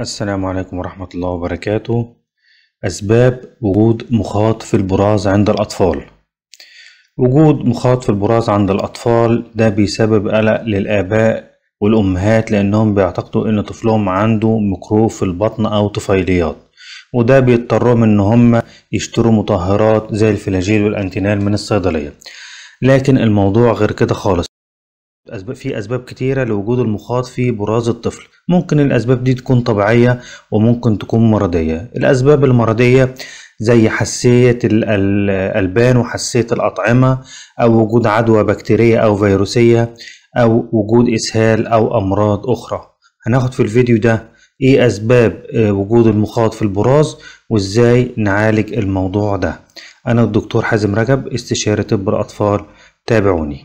السلام عليكم ورحمة الله وبركاته أسباب وجود مخاط في البراز عند الأطفال وجود مخاط في البراز عند الأطفال ده بيسبب قلق للآباء والأمهات لأنهم بيعتقدوا إن طفلهم عنده ميكروب في البطن أو طفيليات وده بيضطرهم إن هم يشتروا مطهرات زي الفلاجيل والأنتينال من الصيدلية لكن الموضوع غير كده خالص أسباب في أسباب كتيرة لوجود المخاط في براز الطفل ممكن الأسباب دي تكون طبيعية وممكن تكون مرضية الأسباب المرضية زي حساسية الألبان وحساسية الأطعمة أو وجود عدوى بكتيرية أو فيروسية أو وجود إسهال أو أمراض أخرى هناخد في الفيديو ده إيه أسباب آه، وجود المخاط في البراز وإزاي نعالج الموضوع ده أنا الدكتور حازم رجب استشاري طب الأطفال تابعوني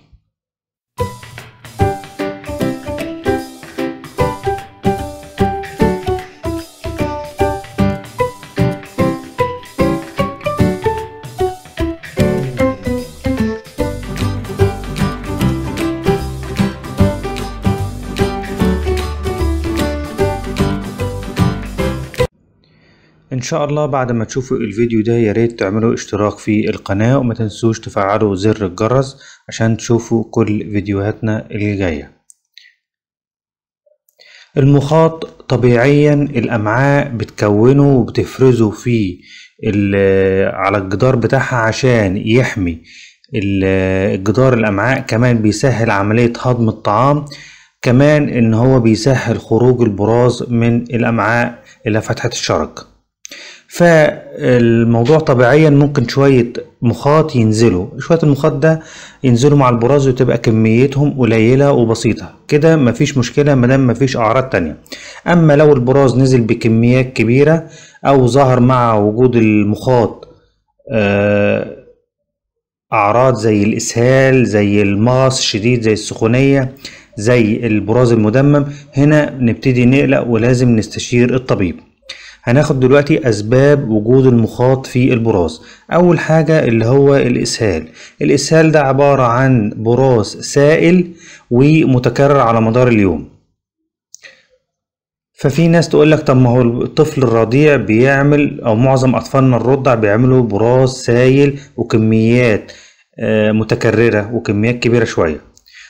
ان شاء الله بعد ما تشوفوا الفيديو ده يا ريت تعملوا اشتراك في القناة وما تنسوش تفعلوا زر الجرس عشان تشوفوا كل فيديوهاتنا اللي جاية المخاط طبيعيا الامعاء بتكونه وبتفرزه في آه، على الجدار بتاعها عشان يحمي آه، الجدار الامعاء كمان بيسهل عملية هضم الطعام كمان ان هو بيسهل خروج البراز من الامعاء الى فتحة الشرج فالموضوع طبيعيا ممكن شوية مخاط ينزلوا شوية المخاط ده ينزلوا مع البراز وتبقى كميتهم قليلة وبسيطة كده مفيش مشكلة مادام مفيش أعراض تانية أما لو البراز نزل بكميات كبيرة أو ظهر مع وجود المخاط آه، أعراض زي الإسهال زي المغص شديد زي السخونية زي البراز المدمم هنا نبتدي نقلق ولازم نستشير الطبيب هناخد دلوقتي أسباب وجود المخاط في البراز أول حاجة اللي هو الإسهال الإسهال ده عبارة عن براز سائل ومتكرر على مدار اليوم ففي ناس تقول لك طب ما هو الطفل الرضيع بيعمل او معظم اطفالنا الرضع بيعملوا براز سايل وكميات آه، متكرره وكميات كبيره شويه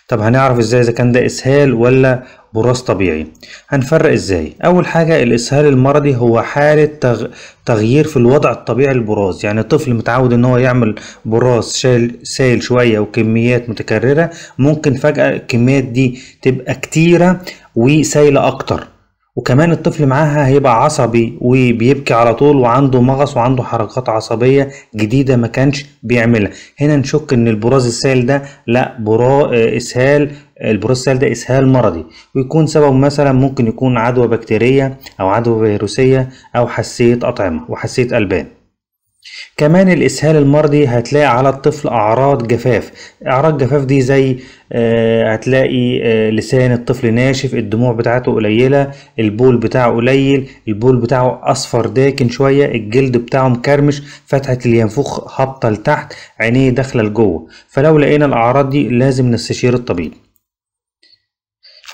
طب هنعرف ازاي اذا كان ده اسهال ولا براز طبيعي هنفرق ازاي اول حاجة الاسهال المرضي هو حالة تغ... تغيير في الوضع الطبيعي للبراز يعني طفل متعود ان هو يعمل براز شال... سائل شوية وكميات متكررة ممكن فجأة الكميات دي تبقى كتيرة وسايلة اكتر وكمان الطفل معاها هيبقى عصبي وبيبكي على طول وعنده مغص وعنده حركات عصبية جديدة ما كانش بيعملها هنا نشك ان البراز السائل ده لا برا اسهال البروستال ده اسهال مرضي ويكون سببه مثلا ممكن يكون عدوى بكتيريه او عدوى فيروسيه او حساسيه اطعمه وحساسيه البان كمان الإسهال المرضي هتلاقي على الطفل أعراض جفاف أعراض جفاف دي زي آه، هتلاقي آه، لسان الطفل ناشف الدموع بتاعته قليلة البول بتاعه قليل البول بتاعه أصفر داكن شوية الجلد بتاعه مكرمش فتحة الينفخ هابطة لتحت عينيه داخلة لجوه فلو لقينا الأعراض دي لازم نستشير الطبيب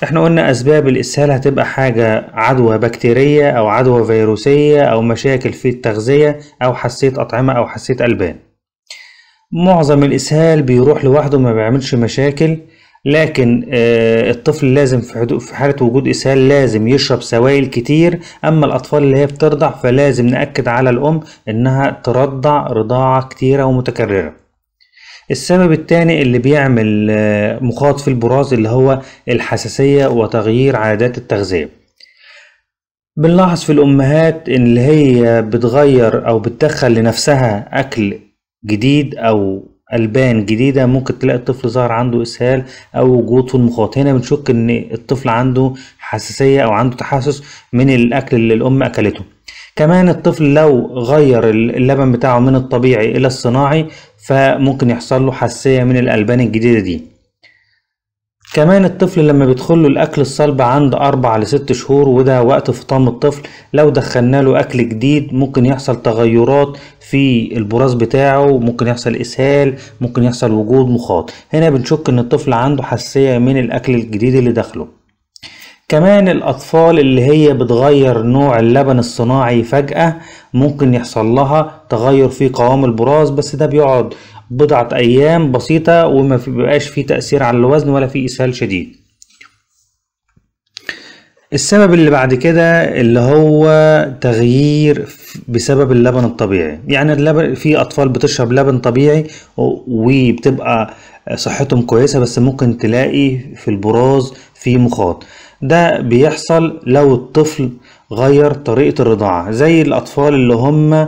احنا قلنا اسباب الاسهال هتبقى حاجة عدوى بكتيرية او عدوى فيروسية او مشاكل في التغذية او حسيت اطعمة او حسيت البان معظم الاسهال بيروح لوحده ما بيعملش مشاكل لكن آه، الطفل لازم في حاله وجود اسهال لازم يشرب سوائل كتير اما الاطفال اللي هي بترضع فلازم ناكد على الام انها ترضع رضاعه كتيره ومتكرره السبب الثاني اللي بيعمل آه، مخاط في البراز اللي هو الحساسية وتغيير عادات التغذية بنلاحظ في الأمهات اللي هي بتغير أو بتدخل لنفسها أكل جديد أو ألبان جديدة ممكن تلاقي الطفل ظهر عنده إسهال أو وجود في المخاط هنا بنشك إن الطفل عنده حساسية أو عنده تحسس من الأكل اللي الأم أكلته كمان الطفل لو غير اللبن بتاعه من الطبيعي إلى الصناعي فممكن يحصل له حساسية من الألبان الجديدة دي كمان الطفل لما بيدخل له الأكل الصلب عند أربع لست شهور وده وقت فطام الطفل لو دخلنا له أكل جديد ممكن يحصل تغيرات في البراز بتاعه ممكن يحصل إسهال ممكن يحصل وجود مخاط هنا بنشك إن الطفل عنده حساسية من الأكل الجديد اللي داخله كمان الأطفال اللي هي بتغير نوع اللبن الصناعي فجأة ممكن يحصل لها تغير في قوام البراز بس ده بيقعد بضعة أيام بسيطة وما بيبقاش فيه تأثير على الوزن ولا فيه إسهال شديد السبب اللي بعد كده اللي هو تغيير بسبب اللبن الطبيعي يعني اللبن في اطفال بتشرب لبن طبيعي وبتبقى صحتهم كويسه بس ممكن تلاقي في البراز في مخاط ده بيحصل لو الطفل غير طريقة الرضاعة زي الأطفال اللي هم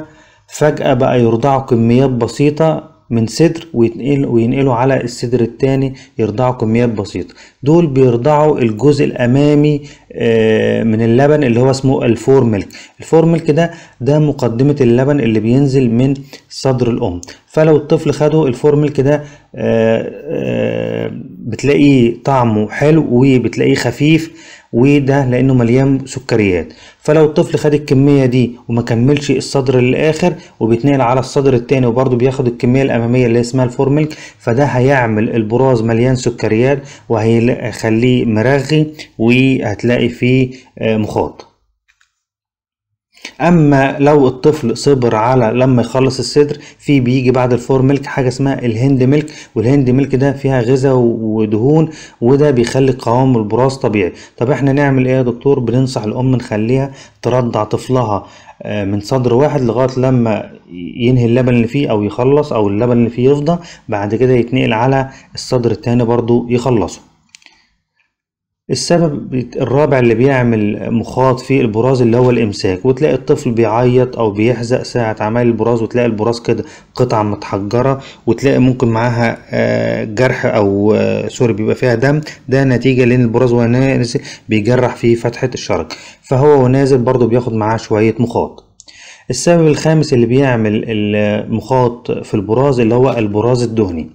فجأة بقى يرضعوا كميات بسيطة من صدر وينقل وينقلوا على الصدر التاني يرضعوا كميات بسيطة دول بيرضعوا الجزء الأمامي آه، من اللبن اللي هو اسمه الفور ميلك الفور ميلك ده ده مقدمة اللبن اللي بينزل من صدر الأم فلو الطفل خده الفور ميلك ده آه، آه، بتلاقيه طعمه حلو وبتلاقيه خفيف وده لأنه مليان سكريات فلو الطفل خد الكمية دي وما كملش الصدر للآخر وبيتنقل على الصدر التاني وبرضه بياخد الكمية الأمامية اللي اسمها الفور ميلك فده هيعمل البراز مليان سكريات وهيخليه مرغي وهتلاقي هنلاقي فيه آه، مخاط اما لو الطفل صبر على لما يخلص الصدر في بيجي بعد الفور ميلك حاجه اسمها الهند ميلك والهند ميلك ده فيها غذاء ودهون وده بيخلي قوام البراز طبيعي طب احنا نعمل ايه يا دكتور بننصح الام نخليها ترضع طفلها آه، من صدر واحد لغايه لما ينهي اللبن اللي فيه او يخلص او اللبن اللي فيه يفضى بعد كده يتنقل على الصدر التاني برضو يخلصه السبب الرابع اللي بيعمل مخاط في البراز اللي هو الامساك وتلاقي الطفل بيعيط او بيحزق ساعة عمل البراز وتلاقي البراز كده قطعة متحجرة وتلاقي ممكن معاها آه، جرح او آه، سوري بيبقى فيها دم ده نتيجة لان البراز وهو نازل بيجرح في فتحة الشرج فهو ونازل برضو بياخد معاه شوية مخاط السبب الخامس اللي بيعمل المخاط في البراز اللي هو البراز الدهني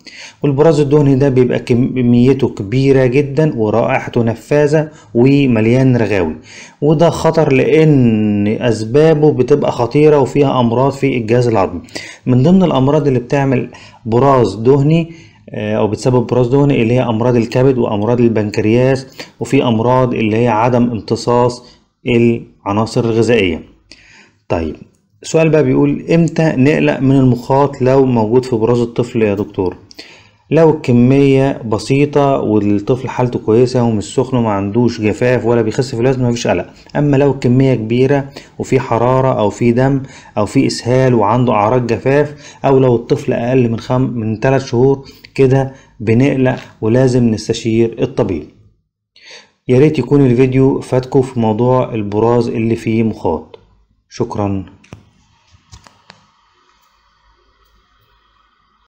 والبراز الدهني ده بيبقى كميته كبيرة جدا ورائحته نفاذة ومليان رغاوي وده خطر لأن أسبابه بتبقى خطيرة وفيها أمراض في الجهاز العظمي من ضمن الأمراض اللي بتعمل براز دهني آه، او بتسبب براز دهني اللي هي امراض الكبد وامراض البنكرياس وفي امراض اللي هي عدم امتصاص العناصر الغذائيه طيب السؤال بقى بيقول امتى نقلق من المخاط لو موجود في براز الطفل يا دكتور لو الكمية بسيطة والطفل حالته كويسة ومش سخن وما عندوش جفاف ولا بيخس في الوزن مفيش قلق أما لو الكمية كبيرة وفي حرارة أو في دم أو في إسهال وعنده أعراض جفاف أو لو الطفل أقل من خم من تلات شهور كده بنقلق ولازم نستشير الطبيب يا ريت يكون الفيديو فاتكم في موضوع البراز اللي فيه مخاط شكرا